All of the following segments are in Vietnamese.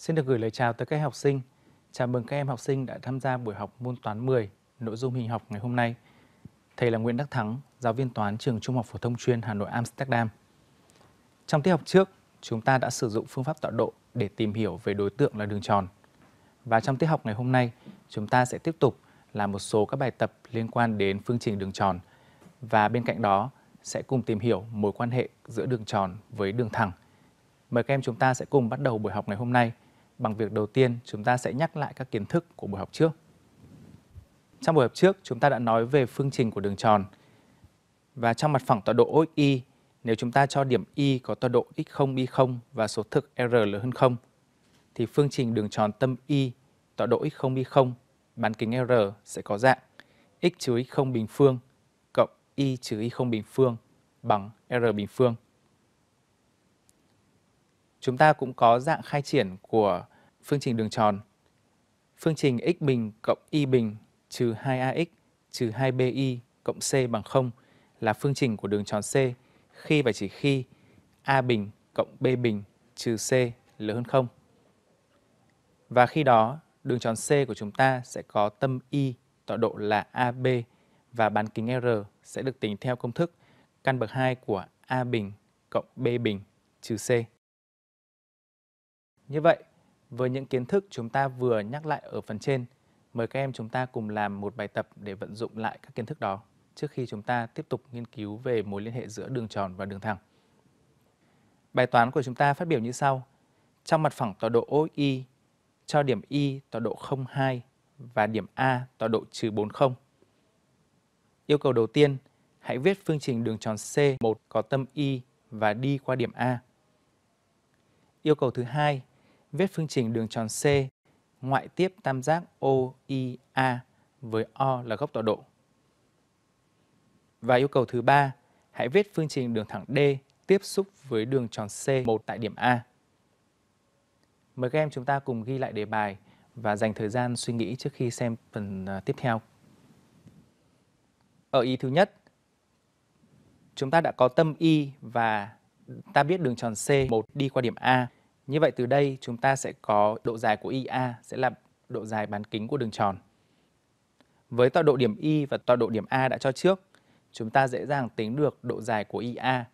Xin được gửi lời chào tới các học sinh. Chào mừng các em học sinh đã tham gia buổi học môn toán 10, nội dung hình học ngày hôm nay. Thầy là Nguyễn Đắc Thắng, giáo viên toán trường Trung học phổ thông chuyên Hà Nội Amsterdam. Trong tiết học trước, chúng ta đã sử dụng phương pháp tọa độ để tìm hiểu về đối tượng là đường tròn. Và trong tiết học ngày hôm nay, chúng ta sẽ tiếp tục làm một số các bài tập liên quan đến phương trình đường tròn. Và bên cạnh đó, sẽ cùng tìm hiểu mối quan hệ giữa đường tròn với đường thẳng. Mời các em chúng ta sẽ cùng bắt đầu buổi học ngày hôm nay bằng việc đầu tiên chúng ta sẽ nhắc lại các kiến thức của buổi học trước. Trong buổi học trước, chúng ta đã nói về phương trình của đường tròn. Và trong mặt phẳng tọa độ OX Y, nếu chúng ta cho điểm Y có tọa độ x0, y0 và số thực R lớn hơn 0, thì phương trình đường tròn tâm Y, tọa độ x0, y0, bán kính R sẽ có dạng x trừ x0 bình phương cộng y trừ y0 bình phương bằng R bình phương. Chúng ta cũng có dạng khai triển của phương trình đường tròn. Phương trình x bình cộng y bình trừ 2ax trừ 2bi cộng c bằng 0 là phương trình của đường tròn C khi và chỉ khi a bình cộng b bình trừ c lớn hơn 0. Và khi đó, đường tròn C của chúng ta sẽ có tâm y tọa độ là AB và bán kính R sẽ được tính theo công thức căn bậc 2 của A bình cộng B bình trừ C. Như vậy, với những kiến thức chúng ta vừa nhắc lại ở phần trên, mời các em chúng ta cùng làm một bài tập để vận dụng lại các kiến thức đó trước khi chúng ta tiếp tục nghiên cứu về mối liên hệ giữa đường tròn và đường thẳng. Bài toán của chúng ta phát biểu như sau. Trong mặt phẳng tọa độ OI, cho điểm Y tọa độ 02 và điểm A tọa độ trừ 40. Yêu cầu đầu tiên, hãy viết phương trình đường tròn C1 có tâm Y và đi qua điểm A. Yêu cầu thứ hai, viết phương trình đường tròn C ngoại tiếp tam giác OIA với O là góc tọa độ. Và yêu cầu thứ ba, hãy viết phương trình đường thẳng D tiếp xúc với đường tròn C1 tại điểm A. Mời các em chúng ta cùng ghi lại đề bài và dành thời gian suy nghĩ trước khi xem phần à, tiếp theo. Ở ý thứ nhất, chúng ta đã có tâm Y và ta biết đường tròn C1 đi qua điểm A. Như vậy từ đây chúng ta sẽ có độ dài của IA sẽ là độ dài bán kính của đường tròn. Với tọa độ điểm Y và tọa độ điểm A đã cho trước, chúng ta dễ dàng tính được độ dài của IA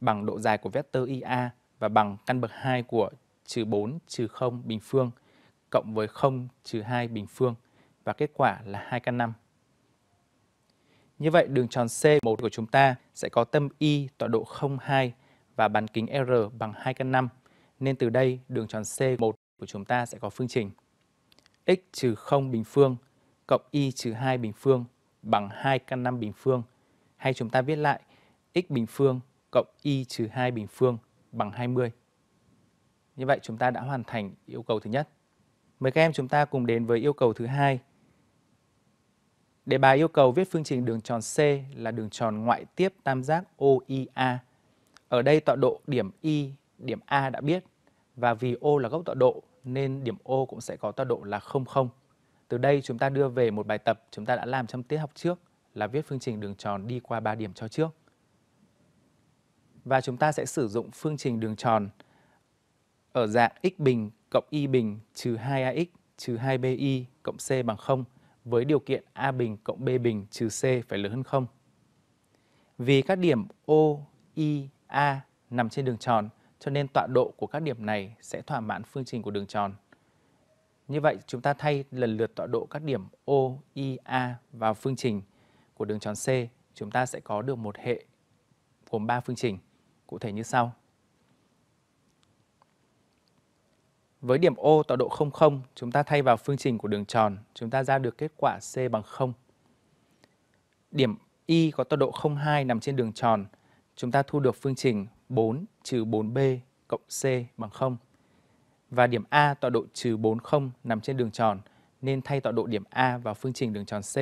bằng độ dài của vector IA và bằng căn bậc 2 của trừ 4 trừ 0 bình phương cộng với 0 trừ 2 bình phương và kết quả là 2 căn 5. Như vậy, đường tròn C1 của chúng ta sẽ có tâm Y tọa độ 02 và bán kính R bằng 2 căn 5. Nên từ đây đường tròn C1 của chúng ta sẽ có phương trình x trừ 0 bình phương cộng y trừ 2 bình phương bằng 2 căn 5 bình phương. Hay chúng ta viết lại x bình phương cộng y trừ 2 bình phương bằng 20. Như vậy chúng ta đã hoàn thành yêu cầu thứ nhất. Mời các em chúng ta cùng đến với yêu cầu thứ hai. Đề bài yêu cầu viết phương trình đường tròn C là đường tròn ngoại tiếp tam giác OIA. Ở đây tọa độ điểm Y điểm A đã biết và vì O là gốc tọa độ nên điểm O cũng sẽ có tọa độ là 00. Từ đây chúng ta đưa về một bài tập chúng ta đã làm trong tiết học trước là viết phương trình đường tròn đi qua 3 điểm cho trước. Và chúng ta sẽ sử dụng phương trình đường tròn ở dạng x bình cộng y bình trừ 2ax trừ 2bi cộng c bằng 0 với điều kiện a bình cộng b bình trừ c phải lớn hơn 0. Vì các điểm O, I, A nằm trên đường tròn cho nên tọa độ của các điểm này sẽ thỏa mãn phương trình của đường tròn. Như vậy, chúng ta thay lần lượt tọa độ các điểm O, I, A vào phương trình của đường tròn C, chúng ta sẽ có được một hệ gồm 3 phương trình, cụ thể như sau. Với điểm O tọa độ 00, chúng ta thay vào phương trình của đường tròn, chúng ta ra được kết quả C bằng 0. Điểm Y có tọa độ 02 nằm trên đường tròn, chúng ta thu được phương trình 4 trừ 4B cộng C bằng 0. Và điểm A tọa độ trừ 40 nằm trên đường tròn nên thay tọa độ điểm A vào phương trình đường tròn C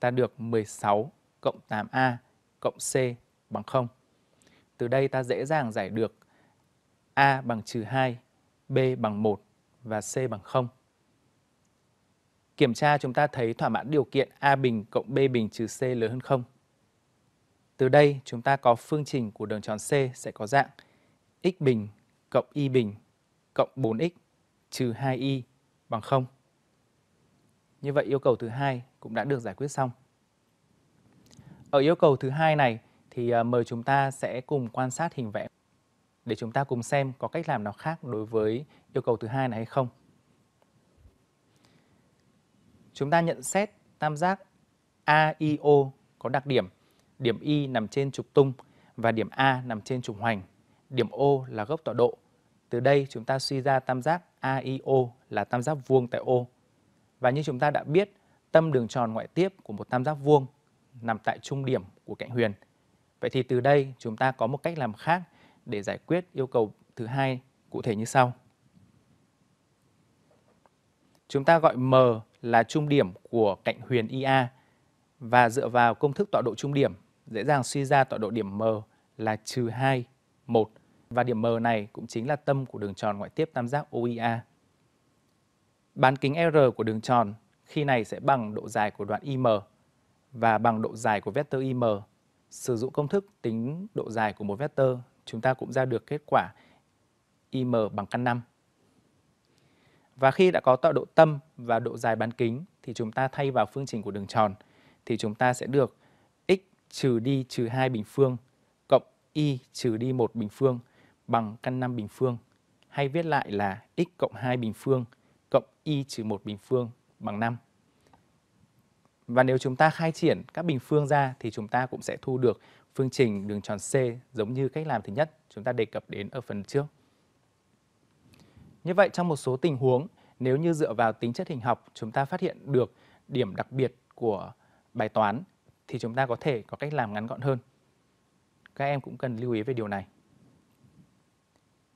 ta được 16 cộng 8A cộng C bằng 0. Từ đây ta dễ dàng giải được A bằng trừ 2, B bằng 1 và C bằng 0. Kiểm tra chúng ta thấy thỏa mãn điều kiện A bình cộng B bình trừ C lớn hơn 0. Từ đây chúng ta có phương trình của đường tròn C sẽ có dạng x bình cộng y bình cộng 4x trừ 2y bằng 0. Như vậy yêu cầu thứ hai cũng đã được giải quyết xong. Ở yêu cầu thứ hai này thì ờ, mời chúng ta sẽ cùng quan sát hình vẽ để chúng ta cùng xem có cách làm nào khác đối với yêu cầu thứ hai này hay không. Chúng ta nhận xét tam giác AIO có đặc điểm điểm Y nằm trên trục tung và điểm A nằm trên trục hoành. Điểm O là gốc tọa độ. Từ đây chúng ta suy ra tam giác AIO là tam giác vuông tại O. Và như chúng ta đã biết, tâm đường tròn ngoại tiếp của một tam giác vuông nằm tại trung điểm của cạnh huyền. Vậy thì từ đây chúng ta có một cách làm khác để giải quyết yêu cầu thứ hai cụ thể như sau. Chúng ta gọi M là trung điểm của cạnh huyền IA và dựa vào công thức tọa độ trung điểm dễ dàng suy ra tọa độ điểm M là trừ 2, 1 và điểm M này cũng chính là tâm của đường tròn ngoại tiếp tam giác OIA. Bán kính R của đường tròn khi này sẽ bằng độ dài của đoạn IM và bằng độ dài của vector IM. Sử dụng công thức tính độ dài của một vector, chúng ta cũng ra được kết quả IM bằng căn 5. Và khi đã có tọa độ tâm và độ dài bán kính thì chúng ta thay vào phương trình của đường tròn thì chúng ta sẽ được trừ đi trừ 2 bình phương cộng y trừ đi 1 bình phương bằng căn 5 bình phương hay viết lại là x cộng 2 bình phương cộng y trừ 1 bình phương bằng 5. Và nếu chúng ta khai triển các bình phương ra thì chúng ta cũng sẽ thu được phương trình đường tròn C giống như cách làm thứ nhất chúng ta đề cập đến ở phần trước. Như vậy trong một số tình huống, nếu như dựa vào tính chất hình học chúng ta phát hiện được điểm đặc biệt của bài toán thì chúng ta có thể có cách làm ngắn gọn hơn. Các em cũng cần lưu ý về điều này.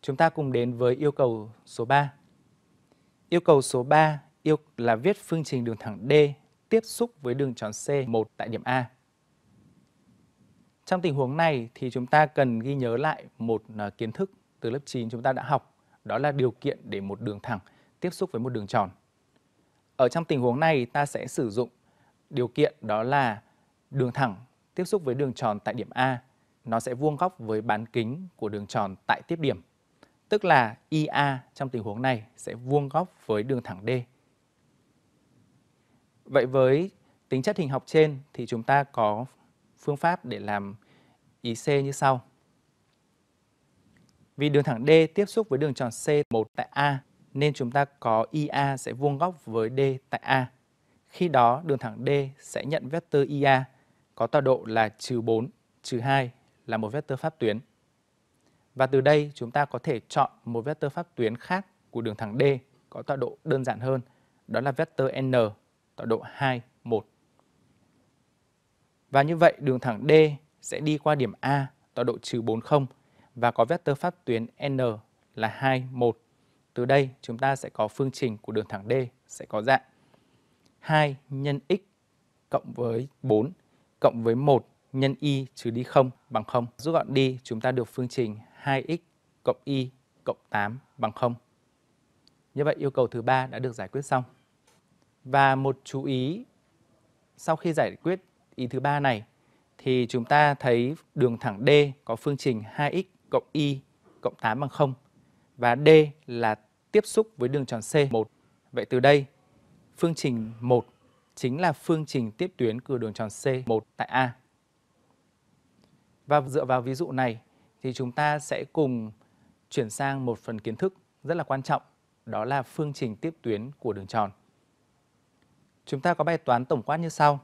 Chúng ta cùng đến với yêu cầu số 3. Yêu cầu số 3 yêu là viết phương trình đường thẳng D tiếp xúc với đường tròn C1 tại điểm A. Trong tình huống này thì chúng ta cần ghi nhớ lại một à, kiến thức từ lớp 9 chúng ta đã học, đó là điều kiện để một đường thẳng tiếp xúc với một đường tròn. Ở trong tình huống này ta sẽ sử dụng điều kiện đó là Đường thẳng tiếp xúc với đường tròn tại điểm A, nó sẽ vuông góc với bán kính của đường tròn tại tiếp điểm. Tức là IA trong tình huống này sẽ vuông góc với đường thẳng D. Vậy với tính chất hình học trên thì chúng ta có phương pháp để làm IC như sau. Vì đường thẳng D tiếp xúc với đường tròn C1 tại A nên chúng ta có IA sẽ vuông góc với D tại A. Khi đó đường thẳng D sẽ nhận vectơ IA có tọa độ là trừ 4, trừ 2 là một vectơ pháp tuyến. Và từ đây chúng ta có thể chọn một vectơ pháp tuyến khác của đường thẳng D có tọa độ đơn giản hơn, đó là vectơ n tọa độ 2, 1. Và như vậy đường thẳng D sẽ đi qua điểm A tọa độ trừ 40 và có vectơ pháp tuyến n là 2, 1. Từ đây chúng ta sẽ có phương trình của đường thẳng D sẽ có dạng 2 nhân x cộng với 4 cộng với 1 nhân y trừ đi 0 bằng 0. Rút gọn đi, chúng ta được phương trình 2x cộng y cộng 8 bằng 0. Như vậy yêu cầu thứ ba đã được giải quyết xong. Và một chú ý sau khi giải quyết ý thứ ba này thì chúng ta thấy đường thẳng D có phương trình 2x cộng y cộng 8 bằng 0 và D là tiếp xúc với đường tròn C1. Vậy từ đây phương trình 1 chính là phương trình tiếp tuyến cử đường tròn C1 tại A. Và dựa vào ví dụ này thì chúng ta sẽ cùng chuyển sang một phần kiến thức rất là quan trọng, đó là phương trình tiếp tuyến của đường tròn. Chúng ta có bài toán tổng quát như sau.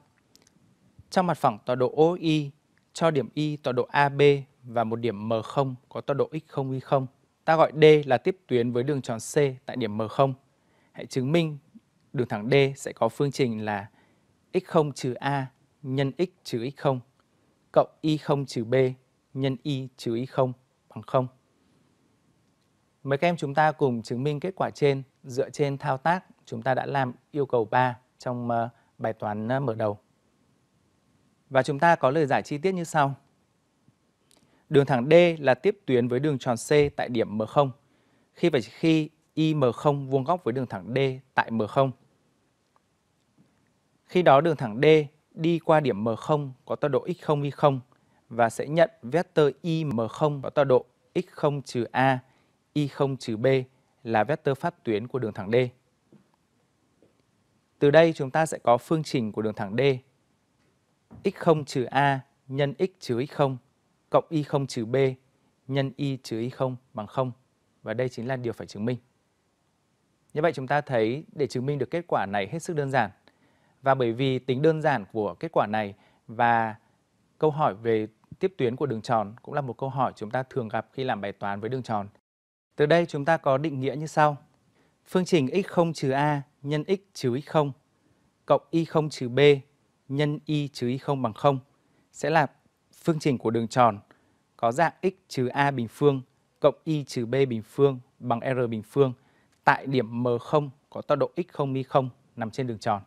Trong mặt phẳng tọa độ OI cho điểm Y tọa độ AB và một điểm M0 có tọa độ X0, Y0. Ta gọi D là tiếp tuyến với đường tròn C tại điểm M0. Hãy chứng minh đường thẳng D sẽ có phương trình là x0 trừ A nhân x trừ x0 cộng y0 trừ B nhân y trừ y0 bằng 0. Mời các em chúng ta cùng chứng minh kết quả trên dựa trên thao tác chúng ta đã làm yêu cầu 3 trong ờ, bài toán ờ, mở đầu. Và chúng ta có lời giải chi tiết như sau. Đường thẳng D là tiếp tuyến với đường tròn C tại điểm M0 khi và chỉ khi m 0 vuông góc với đường thẳng D tại M0 khi đó đường thẳng D đi qua điểm M0 có tọa độ x0, y0 và sẽ nhận vector im0 có tọa độ x0 trừ a, y0 trừ b là vector pháp tuyến của đường thẳng D. Từ đây chúng ta sẽ có phương trình của đường thẳng D x0 trừ a nhân x trừ x0 cộng y0 trừ b nhân y trừ y0 bằng 0 và đây chính là điều phải chứng minh. Như vậy chúng ta thấy để chứng minh được kết quả này hết sức đơn giản. Và bởi vì tính đơn giản của kết quả này và câu hỏi về tiếp tuyến của đường tròn cũng là một câu hỏi chúng ta thường gặp khi làm bài toán với đường tròn. Từ đây chúng ta có định nghĩa như sau. Phương trình x0 trừ a nhân x trừ x0 cộng y0 trừ b nhân y trừ y0 bằng 0 sẽ là phương trình của đường tròn có dạng x trừ a bình phương cộng y trừ b bình phương bằng r bình phương tại điểm m0 có tọa độ x0 y0 nằm trên đường tròn.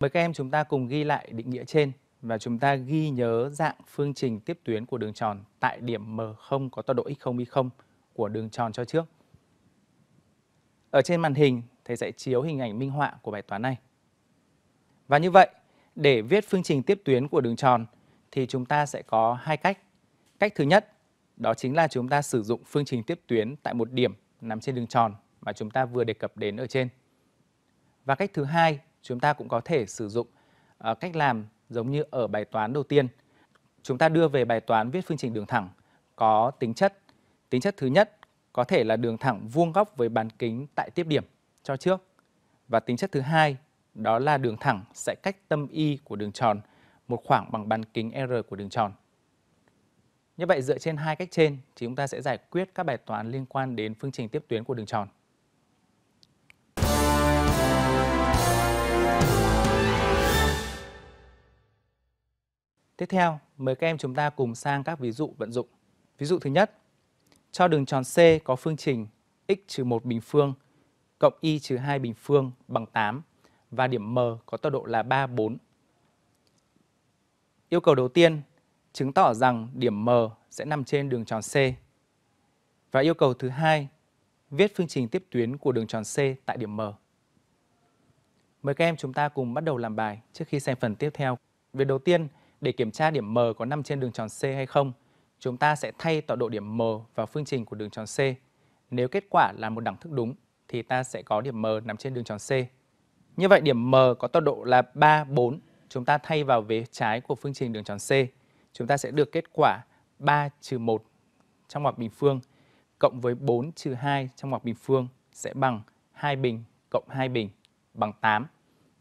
Mời các em chúng ta cùng ghi lại định nghĩa trên và chúng ta ghi nhớ dạng phương trình tiếp tuyến của đường tròn tại điểm M0 có tọa độ x0 y0 của đường tròn cho trước. Ở trên màn hình, thầy sẽ chiếu hình ảnh minh họa của bài toán này. Và như vậy, để viết phương trình tiếp tuyến của đường tròn thì chúng ta sẽ có hai cách. Cách thứ nhất, đó chính là chúng ta sử dụng phương trình tiếp tuyến tại một điểm nằm trên đường tròn mà chúng ta vừa đề cập đến ở trên. Và cách thứ hai, chúng ta cũng có thể sử dụng ờ, cách làm giống như ở bài toán đầu tiên. Chúng ta đưa về bài toán viết phương trình đường thẳng có tính chất. Tính chất thứ nhất có thể là đường thẳng vuông góc với bán kính tại tiếp điểm cho trước. Và tính chất thứ hai đó là đường thẳng sẽ cách tâm y của đường tròn một khoảng bằng bán kính r của đường tròn. Như vậy dựa trên hai cách trên thì chúng ta sẽ giải quyết các bài toán liên quan đến phương trình tiếp tuyến của đường tròn. Tiếp theo, mời các em chúng ta cùng sang các ví dụ vận dụng. Ví dụ thứ nhất, cho đường tròn C có phương trình x-1 trừ bình phương cộng y-2 trừ bình phương bằng 8 và điểm M có tọa độ là 3, 4. Yêu cầu đầu tiên, chứng tỏ rằng điểm M sẽ nằm trên đường tròn C. Và yêu cầu thứ hai, viết phương trình tiếp tuyến của đường tròn C tại điểm M. Mời các em chúng ta cùng bắt đầu làm bài trước khi xem phần tiếp theo. Việc đầu tiên để kiểm tra điểm M có nằm trên đường tròn C hay không, chúng ta sẽ thay tọa độ điểm M vào phương trình của đường tròn C. Nếu kết quả là một đẳng thức đúng, thì ta sẽ có điểm M nằm trên đường tròn C. Như vậy điểm M có tọa độ là 3, 4, chúng ta thay vào vế trái của phương trình đường tròn C. Chúng ta sẽ được kết quả 3 trừ 1 trong ngoặc bình phương cộng với 4 trừ 2 trong ngoặc bình phương sẽ bằng 2 bình cộng 2 bình bằng 8.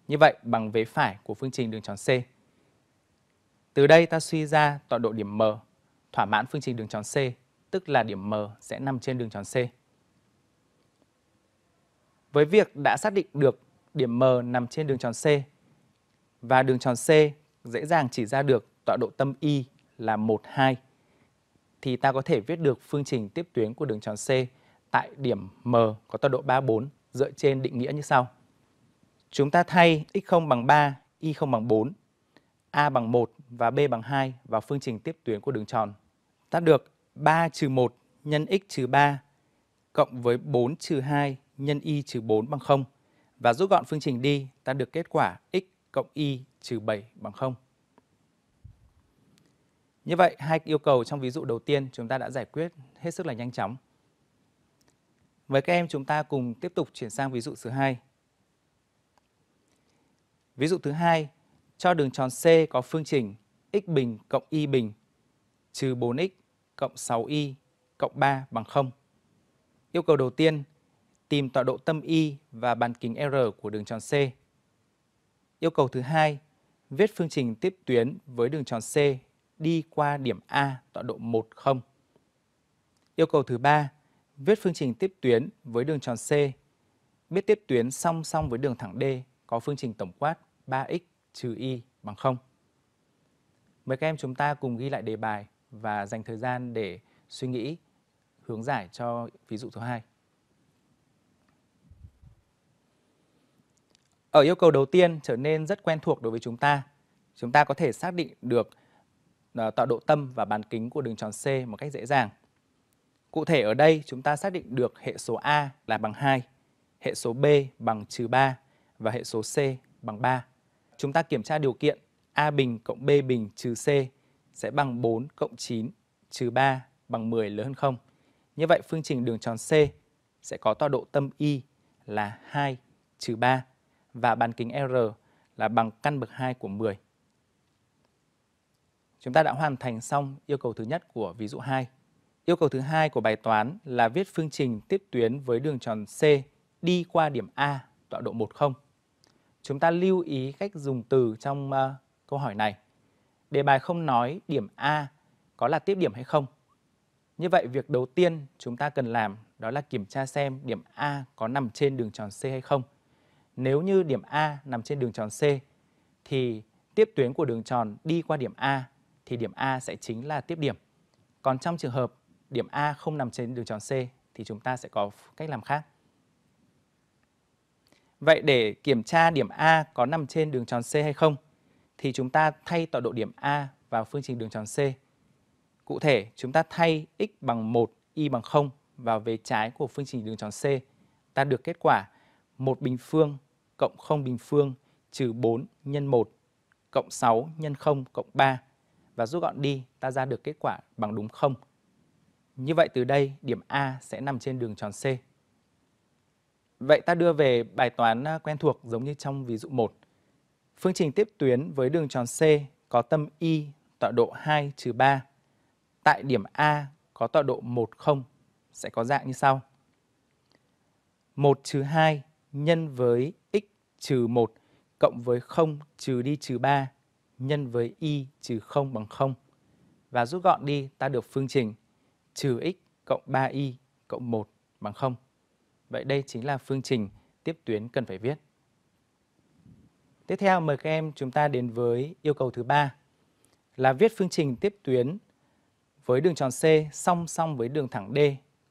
Như vậy bằng vế phải của phương trình đường tròn C. Từ đây ta suy ra tọa độ điểm M thỏa mãn phương trình đường tròn C, tức là điểm M sẽ nằm trên đường tròn C. Với việc đã xác định được điểm M nằm trên đường tròn C và đường tròn C dễ dàng chỉ ra được tọa độ tâm Y là 1, 2, thì ta có thể viết được phương trình tiếp tuyến của đường tròn C tại điểm M có tọa độ 3, 4 dựa trên định nghĩa như sau. Chúng ta thay x0 bằng 3, y0 bằng 4, a bằng 1 và B bằng 2 vào phương trình tiếp tuyến của đường tròn. Ta được 3 trừ 1 nhân x trừ 3 cộng với 4 trừ 2 nhân y trừ 4 bằng 0 và rút gọn phương trình đi ta được kết quả x cộng y trừ 7 bằng 0. Như vậy, hai yêu cầu trong ví dụ đầu tiên chúng ta đã giải quyết hết sức là nhanh chóng. Với các em, chúng ta cùng tiếp tục chuyển sang ví dụ thứ hai. Ví dụ thứ hai cho đường tròn C có phương trình x bình cộng y bình trừ 4x cộng 6y cộng 3 bằng 0. Yêu cầu đầu tiên, tìm tọa độ tâm y và bán kính R của đường tròn C. Yêu cầu thứ hai, viết phương trình tiếp tuyến với đường tròn C đi qua điểm A tọa độ 1, 0. Yêu cầu thứ ba, viết phương trình tiếp tuyến với đường tròn C, biết tiếp tuyến song song với đường thẳng D có phương trình tổng quát 3x trừ y bằng 0. Mời các em chúng ta cùng ghi lại đề bài và dành thời gian để suy nghĩ hướng giải cho ví dụ số 2. Ở yêu cầu đầu tiên trở nên rất quen thuộc đối với chúng ta. Chúng ta có thể xác định được ờ, tọa độ tâm và bán kính của đường tròn C một cách dễ dàng. Cụ thể ở đây chúng ta xác định được hệ số A là bằng 2, hệ số B bằng trừ 3 và hệ số C bằng 3 chúng ta kiểm tra điều kiện A bình cộng B bình trừ C sẽ bằng 4 cộng 9 trừ 3 bằng 10 lớn hơn 0. Như vậy phương trình đường tròn C sẽ có tọa độ tâm Y là 2 trừ 3 và bán kính R là bằng căn bậc 2 của 10. Chúng ta đã hoàn thành xong yêu cầu thứ nhất của ví dụ 2. Yêu cầu thứ hai của bài toán là viết phương trình tiếp tuyến với đường tròn C đi qua điểm A, tọa độ 10 chúng ta lưu ý cách dùng từ trong uh, câu hỏi này. Đề bài không nói điểm A có là tiếp điểm hay không. Như vậy việc đầu tiên chúng ta cần làm đó là kiểm tra xem điểm A có nằm trên đường tròn C hay không. Nếu như điểm A nằm trên đường tròn C thì tiếp tuyến của đường tròn đi qua điểm A thì điểm A sẽ chính là tiếp điểm. Còn trong trường hợp điểm A không nằm trên đường tròn C thì chúng ta sẽ có cách làm khác. Vậy để kiểm tra điểm A có nằm trên đường tròn C hay không thì chúng ta thay tọa độ điểm A vào phương trình đường tròn C. Cụ thể, chúng ta thay x bằng 1, y bằng 0 vào vế trái của phương trình đường tròn C. Ta được kết quả 1 bình phương cộng 0 bình phương trừ 4 nhân 1 cộng 6 nhân 0 cộng 3 và rút gọn đi ta ra được kết quả bằng đúng 0. Như vậy từ đây điểm A sẽ nằm trên đường tròn C. Vậy ta đưa về bài toán quen thuộc giống như trong ví dụ 1. Phương trình tiếp tuyến với đường tròn C có tâm Y tọa độ 2 trừ 3. Tại điểm A có tọa độ 1, 0 sẽ có dạng như sau. 1 trừ 2 nhân với x trừ 1 cộng với 0 trừ đi trừ 3 nhân với y trừ 0 bằng 0. Và rút gọn đi ta được phương trình trừ x cộng 3y cộng 1 bằng 0. Vậy đây chính là phương trình tiếp tuyến cần phải viết. Tiếp theo mời các em chúng ta đến với yêu cầu thứ ba là viết phương trình tiếp tuyến với đường tròn C song song với đường thẳng D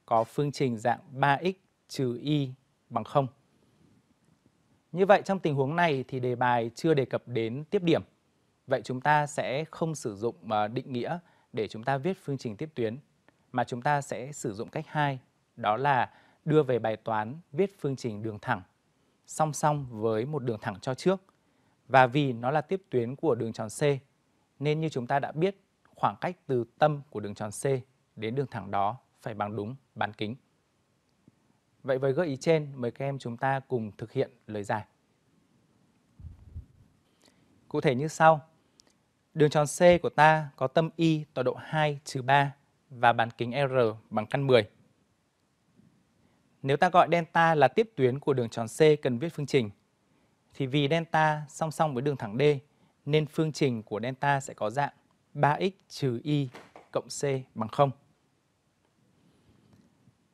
có phương trình dạng 3x trừ y bằng 0. Như vậy trong tình huống này thì đề bài chưa đề cập đến tiếp điểm. Vậy chúng ta sẽ không sử dụng ờ, định nghĩa để chúng ta viết phương trình tiếp tuyến mà chúng ta sẽ sử dụng cách 2 đó là đưa về bài toán viết phương trình đường thẳng song song với một đường thẳng cho trước. Và vì nó là tiếp tuyến của đường tròn C, nên như chúng ta đã biết, khoảng cách từ tâm của đường tròn C đến đường thẳng đó phải bằng đúng bán kính. Vậy với gợi ý trên, mời các em chúng ta cùng thực hiện lời giải. Cụ thể như sau. Đường tròn C của ta có tâm Y tọa độ 2 3 và bán kính R bằng căn 10. Nếu ta gọi delta là tiếp tuyến của đường tròn C cần viết phương trình. Thì vì delta song song với đường thẳng D nên phương trình của delta sẽ có dạng 3x trừ y cộng c bằng 0.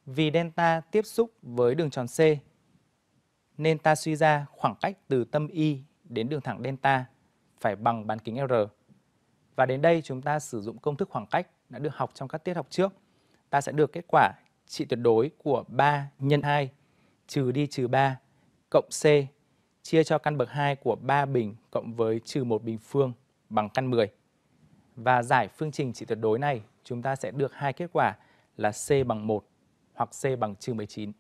Vì delta tiếp xúc với đường tròn C nên ta suy ra khoảng cách từ tâm y đến đường thẳng delta phải bằng bán kính R. Và đến đây chúng ta sử dụng công thức khoảng cách đã được học trong các tiết học trước. Ta sẽ được kết quả trị tuyệt đối của 3 nhân 2 trừ đi trừ 3 cộng C chia cho căn bậc 2 của 3 bình cộng với trừ 1 bình phương bằng căn 10. Và giải phương trình trị tuyệt đối này, chúng ta sẽ được hai kết quả là C bằng 1 hoặc C bằng trừ 19.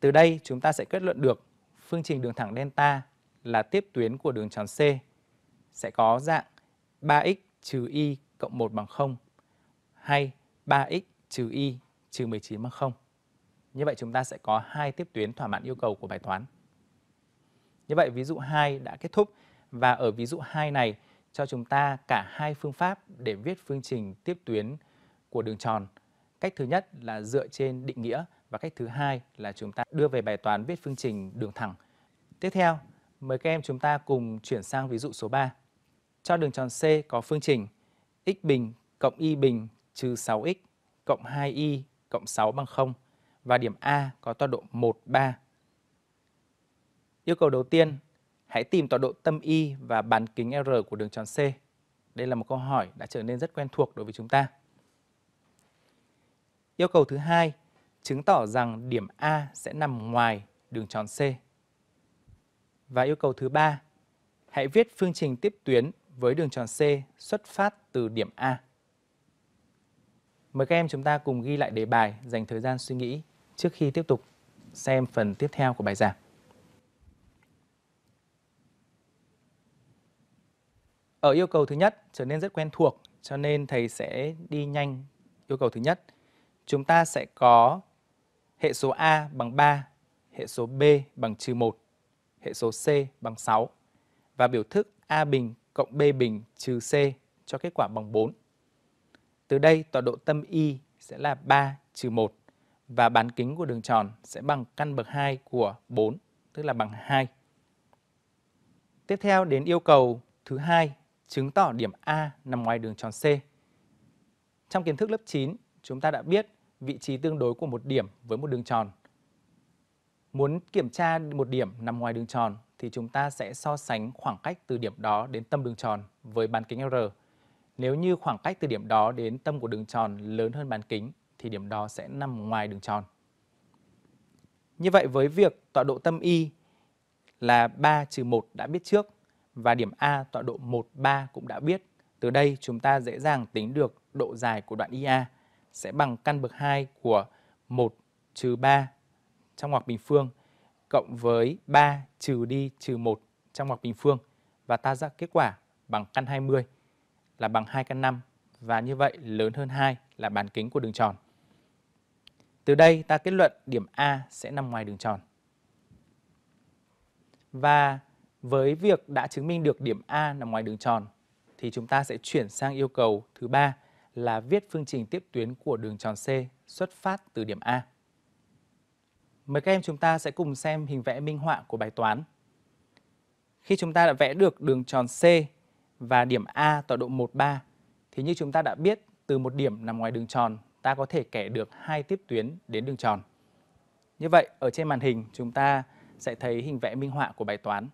Từ đây, chúng ta sẽ kết luận được phương trình đường thẳng delta là tiếp tuyến của đường tròn C sẽ có dạng 3x trừ y cộng 1 bằng 0 hay 3x trừ y trừ 19 bằng 0. Như vậy chúng ta sẽ có hai tiếp tuyến thỏa mãn yêu cầu của bài toán. Như vậy ví dụ 2 đã kết thúc và ở ví dụ 2 này cho chúng ta cả hai phương pháp để viết phương trình tiếp tuyến của đường tròn. Cách thứ nhất là dựa trên định nghĩa và cách thứ hai là chúng ta đưa về bài toán viết phương trình đường thẳng. Tiếp theo, mời các em chúng ta cùng chuyển sang ví dụ số 3. Cho đường tròn C có phương trình x bình cộng y bình trừ 6x cộng 2y cộng 6 bằng 0 và điểm A có tọa độ 1, 3. Yêu cầu đầu tiên, hãy tìm tọa độ tâm Y và bán kính R của đường tròn C. Đây là một câu hỏi đã trở nên rất quen thuộc đối với chúng ta. Yêu cầu thứ hai, chứng tỏ rằng điểm A sẽ nằm ngoài đường tròn C. Và yêu cầu thứ ba, hãy viết phương trình tiếp tuyến với đường tròn C xuất phát từ điểm A. Mời các em chúng ta cùng ghi lại đề bài, dành thời gian suy nghĩ trước khi tiếp tục xem phần tiếp theo của bài giảng. Ở yêu cầu thứ nhất trở nên rất quen thuộc, cho nên thầy sẽ đi nhanh yêu cầu thứ nhất. Chúng ta sẽ có hệ số A bằng 3, hệ số B bằng trừ 1, hệ số C bằng 6 và biểu thức A bình cộng B bình trừ C cho kết quả bằng 4. Từ đây tọa độ tâm Y sẽ là 3 trừ 1 và bán kính của đường tròn sẽ bằng căn bậc 2 của 4, tức là bằng 2. Tiếp theo đến yêu cầu thứ hai chứng tỏ điểm A nằm ngoài đường tròn C. Trong kiến thức lớp 9, chúng ta đã biết vị trí tương đối của một điểm với một đường tròn. Muốn kiểm tra một điểm nằm ngoài đường tròn thì chúng ta sẽ so sánh khoảng cách từ điểm đó đến tâm đường tròn với bán kính R nếu như khoảng cách từ điểm đó đến tâm của đường tròn lớn hơn bán kính thì điểm đó sẽ nằm ngoài đường tròn. Như vậy với việc tọa độ tâm Y là 3 trừ 1 đã biết trước và điểm A tọa độ 1, 3 cũng đã biết. Từ đây chúng ta dễ dàng tính được độ dài của đoạn IA sẽ bằng căn bậc 2 của 1 trừ 3 trong ngoặc bình phương cộng với 3 trừ đi trừ 1 trong ngoặc bình phương và ta ra kết quả bằng căn 20 là bằng 2 căn 5 và như vậy lớn hơn 2 là bán kính của đường tròn. Từ đây ta kết luận điểm A sẽ nằm ngoài đường tròn. Và với việc đã chứng minh được điểm A nằm ngoài đường tròn thì chúng ta sẽ chuyển sang yêu cầu thứ ba là viết phương trình tiếp tuyến của đường tròn C xuất phát từ điểm A. Mời các em chúng ta sẽ cùng xem hình vẽ minh họa của bài toán. Khi chúng ta đã vẽ được đường tròn C và điểm A tọa độ 1, 3 thì như chúng ta đã biết từ một điểm nằm ngoài đường tròn ta có thể kẻ được hai tiếp tuyến đến đường tròn. Như vậy ở trên màn hình chúng ta sẽ thấy hình vẽ minh họa của bài toán.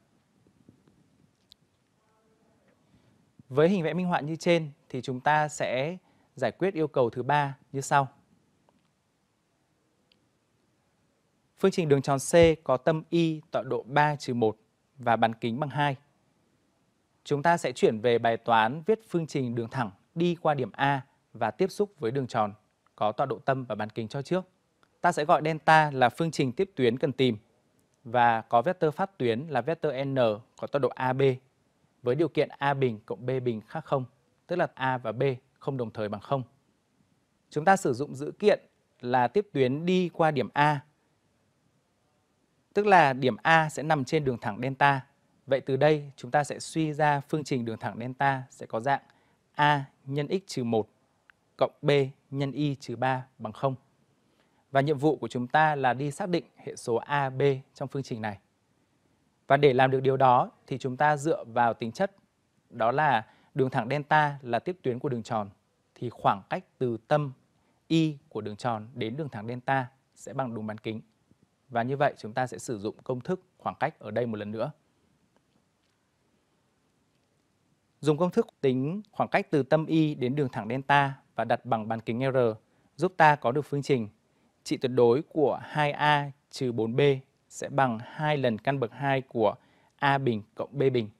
Với hình vẽ minh họa như trên thì chúng ta sẽ giải quyết yêu cầu thứ ba như sau. Phương trình đường tròn C có tâm Y tọa độ 3 1 và bán kính bằng 2 chúng ta sẽ chuyển về bài toán viết phương trình đường thẳng đi qua điểm A và tiếp xúc với đường tròn có tọa độ tâm và bán kính cho trước. Ta sẽ gọi delta là phương trình tiếp tuyến cần tìm và có vectơ phát tuyến là vectơ n có tọa độ AB với điều kiện A bình cộng B bình khác không, tức là A và B không đồng thời bằng không. Chúng ta sử dụng dữ kiện là tiếp tuyến đi qua điểm A, tức là điểm A sẽ nằm trên đường thẳng delta Vậy từ đây chúng ta sẽ suy ra phương trình đường thẳng delta sẽ có dạng A nhân x trừ 1 cộng B nhân y trừ 3 bằng 0. Và nhiệm vụ của chúng ta là đi xác định hệ số a b trong phương trình này. Và để làm được điều đó thì chúng ta dựa vào tính chất đó là đường thẳng delta là tiếp tuyến của đường tròn thì khoảng cách từ tâm y của đường tròn đến đường thẳng delta sẽ bằng đúng bán kính. Và như vậy chúng ta sẽ sử dụng công thức khoảng cách ở đây một lần nữa. Dùng công thức tính khoảng cách từ tâm y đến đường thẳng delta và đặt bằng bán kính R giúp ta có được phương trình trị tuyệt đối của 2A trừ 4B sẽ bằng 2 lần căn bậc 2 của A bình cộng B bình.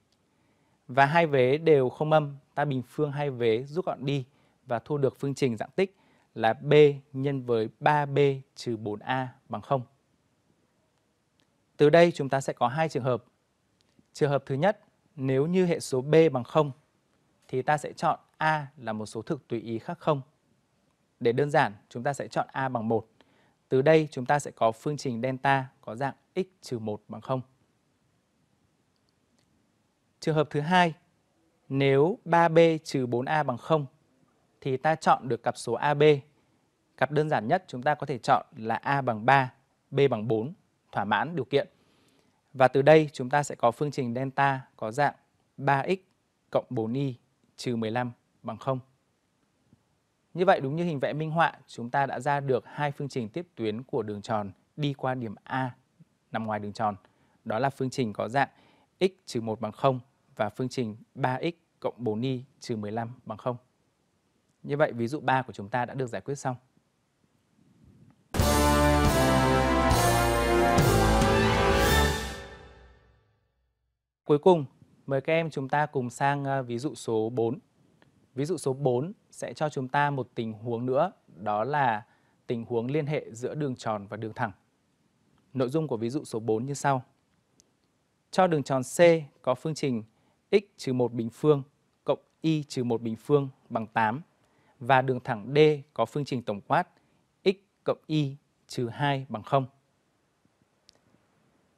Và hai vế đều không âm, ta bình phương hai vế rút gọn đi và thu được phương trình dạng tích là B nhân với 3B trừ 4A bằng 0. Từ đây chúng ta sẽ có hai trường hợp. Trường hợp thứ nhất nếu như hệ số b bằng 0 thì ta sẽ chọn a là một số thực tùy ý khác không. Để đơn giản, chúng ta sẽ chọn a bằng 1. Từ đây chúng ta sẽ có phương trình delta có dạng x trừ 1 bằng 0. Trường hợp thứ hai, nếu 3b trừ 4a bằng 0 thì ta chọn được cặp số AB. Cặp đơn giản nhất chúng ta có thể chọn là A bằng 3, B bằng 4, thỏa mãn điều kiện. Và từ đây chúng ta sẽ có phương trình delta có dạng 3x cộng 4y trừ 15 bằng 0. Như vậy đúng như hình vẽ minh họa, chúng ta đã ra được hai phương trình tiếp tuyến của đường tròn đi qua điểm A nằm ngoài đường tròn. Đó là phương trình có dạng x trừ 1 bằng 0 và phương trình 3x cộng 4y trừ 15 bằng 0. Như vậy ví dụ 3 của chúng ta đã được giải quyết xong. cuối cùng, mời các em chúng ta cùng sang ờ, ví dụ số 4. Ví dụ số 4 sẽ cho chúng ta một tình huống nữa, đó là tình huống liên hệ giữa đường tròn và đường thẳng. Nội dung của ví dụ số 4 như sau. Cho đường tròn C có phương trình x trừ 1 bình phương cộng y trừ 1 bình phương bằng 8 và đường thẳng D có phương trình tổng quát x cộng y trừ 2 bằng 0.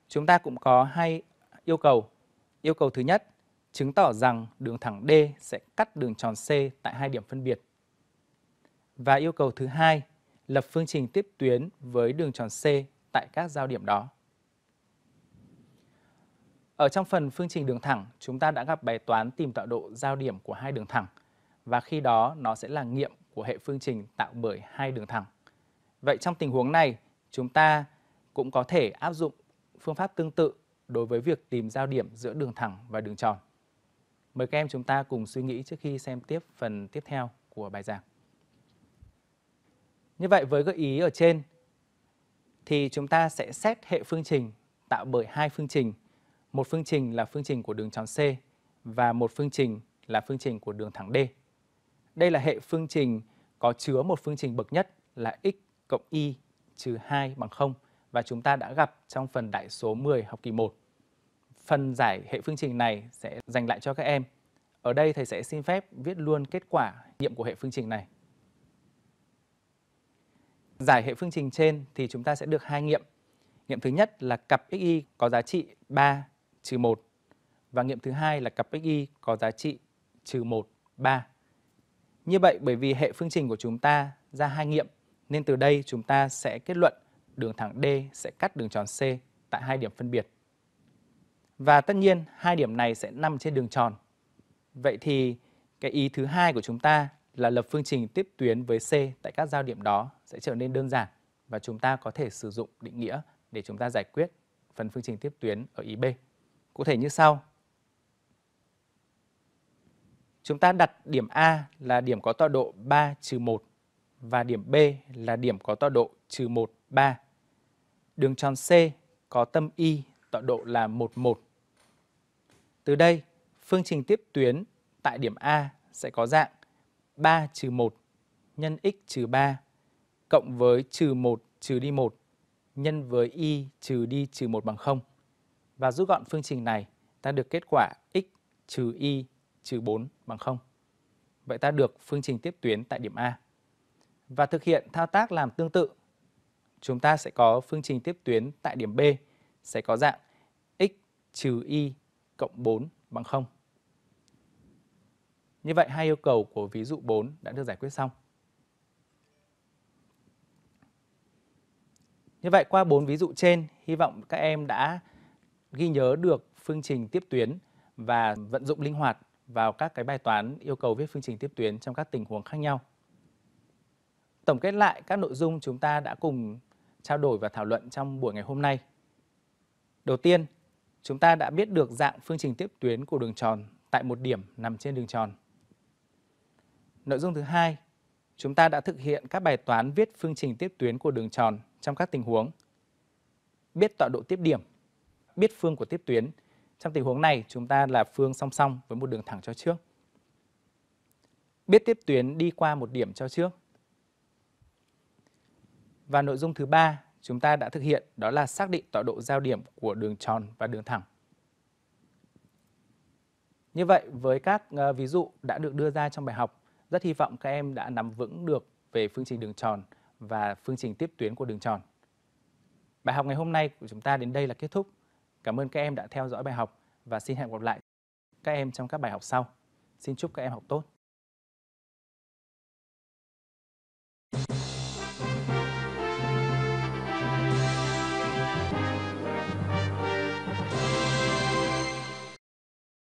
Chúng ta cũng có hai yêu cầu Yêu cầu thứ nhất, chứng tỏ rằng đường thẳng D sẽ cắt đường tròn C tại hai điểm phân biệt. Và yêu cầu thứ hai, lập phương trình tiếp tuyến với đường tròn C tại các giao điểm đó. Ở trong phần phương trình đường thẳng, chúng ta đã gặp bài toán tìm tọa độ giao điểm của hai đường thẳng và khi đó nó sẽ là nghiệm của hệ phương trình tạo bởi hai đường thẳng. Vậy trong tình huống này, chúng ta cũng có thể áp dụng phương pháp tương tự đối với việc tìm giao điểm giữa đường thẳng và đường tròn. Mời các em chúng ta cùng suy nghĩ trước khi xem tiếp phần tiếp theo của bài giảng. Như vậy với gợi ý ở trên thì chúng ta sẽ xét hệ phương trình tạo bởi hai phương trình. Một phương trình là phương trình của đường tròn C và một phương trình là phương trình của đường thẳng D. Đây là hệ phương trình có chứa một phương trình bậc nhất là x cộng y trừ 2 bằng 0 và chúng ta đã gặp trong phần đại số 10 học kỳ 1. Phần giải hệ phương trình này sẽ dành lại cho các em. Ở đây thầy sẽ xin phép viết luôn kết quả nghiệm của hệ phương trình này. Giải hệ phương trình trên thì chúng ta sẽ được hai nghiệm. Nghiệm thứ nhất là cặp xy có giá trị 3 trừ 1 và nghiệm thứ hai là cặp xy có giá trị trừ 1, 3. Như vậy bởi vì hệ phương trình của chúng ta ra hai nghiệm nên từ đây chúng ta sẽ kết luận đường thẳng D sẽ cắt đường tròn C tại hai điểm phân biệt. Và tất nhiên hai điểm này sẽ nằm trên đường tròn. Vậy thì cái ý thứ hai của chúng ta là lập phương trình tiếp tuyến với C tại các giao điểm đó sẽ trở nên đơn giản và chúng ta có thể sử dụng định nghĩa để chúng ta giải quyết phần phương trình tiếp tuyến ở ý B. Cụ thể như sau. Chúng ta đặt điểm A là điểm có tọa độ 3 1 và điểm B là điểm có tọa độ trừ 1, 3 Đường tròn C có tâm Y, tọa độ là 11. Từ đây, phương trình tiếp tuyến tại điểm A sẽ có dạng 3 trừ 1 nhân x trừ 3 cộng với trừ 1 trừ đi 1 nhân với y trừ đi trừ 1 bằng 0. Và rút gọn phương trình này, ta được kết quả x trừ y trừ 4 bằng 0. Vậy ta được phương trình tiếp tuyến tại điểm A. Và thực hiện thao tác làm tương tự chúng ta sẽ có phương trình tiếp tuyến tại điểm B sẽ có dạng x trừ y cộng 4 bằng 0. Như vậy hai yêu cầu của ví dụ 4 đã được giải quyết xong. Như vậy qua 4 ví dụ trên, hy vọng các em đã ghi nhớ được phương trình tiếp tuyến và vận dụng linh hoạt vào các cái bài toán yêu cầu viết phương trình tiếp tuyến trong các tình huống khác nhau. Tổng kết lại các nội dung chúng ta đã cùng trao đổi và thảo luận trong buổi ngày hôm nay. Đầu tiên, chúng ta đã biết được dạng phương trình tiếp tuyến của đường tròn tại một điểm nằm trên đường tròn. Nội dung thứ hai, chúng ta đã thực hiện các bài toán viết phương trình tiếp tuyến của đường tròn trong các tình huống. Biết tọa độ tiếp điểm, biết phương của tiếp tuyến. Trong tình huống này, chúng ta là phương song song với một đường thẳng cho trước. Biết tiếp tuyến đi qua một điểm cho trước và nội dung thứ ba chúng ta đã thực hiện đó là xác định tọa độ giao điểm của đường tròn và đường thẳng. Như vậy với các ờ, ví dụ đã được đưa ra trong bài học, rất hy vọng các em đã nắm vững được về phương trình đường tròn và phương trình tiếp tuyến của đường tròn. Bài học ngày hôm nay của chúng ta đến đây là kết thúc. Cảm ơn các em đã theo dõi bài học và xin hẹn gặp lại các em trong các bài học sau. Xin chúc các em học tốt.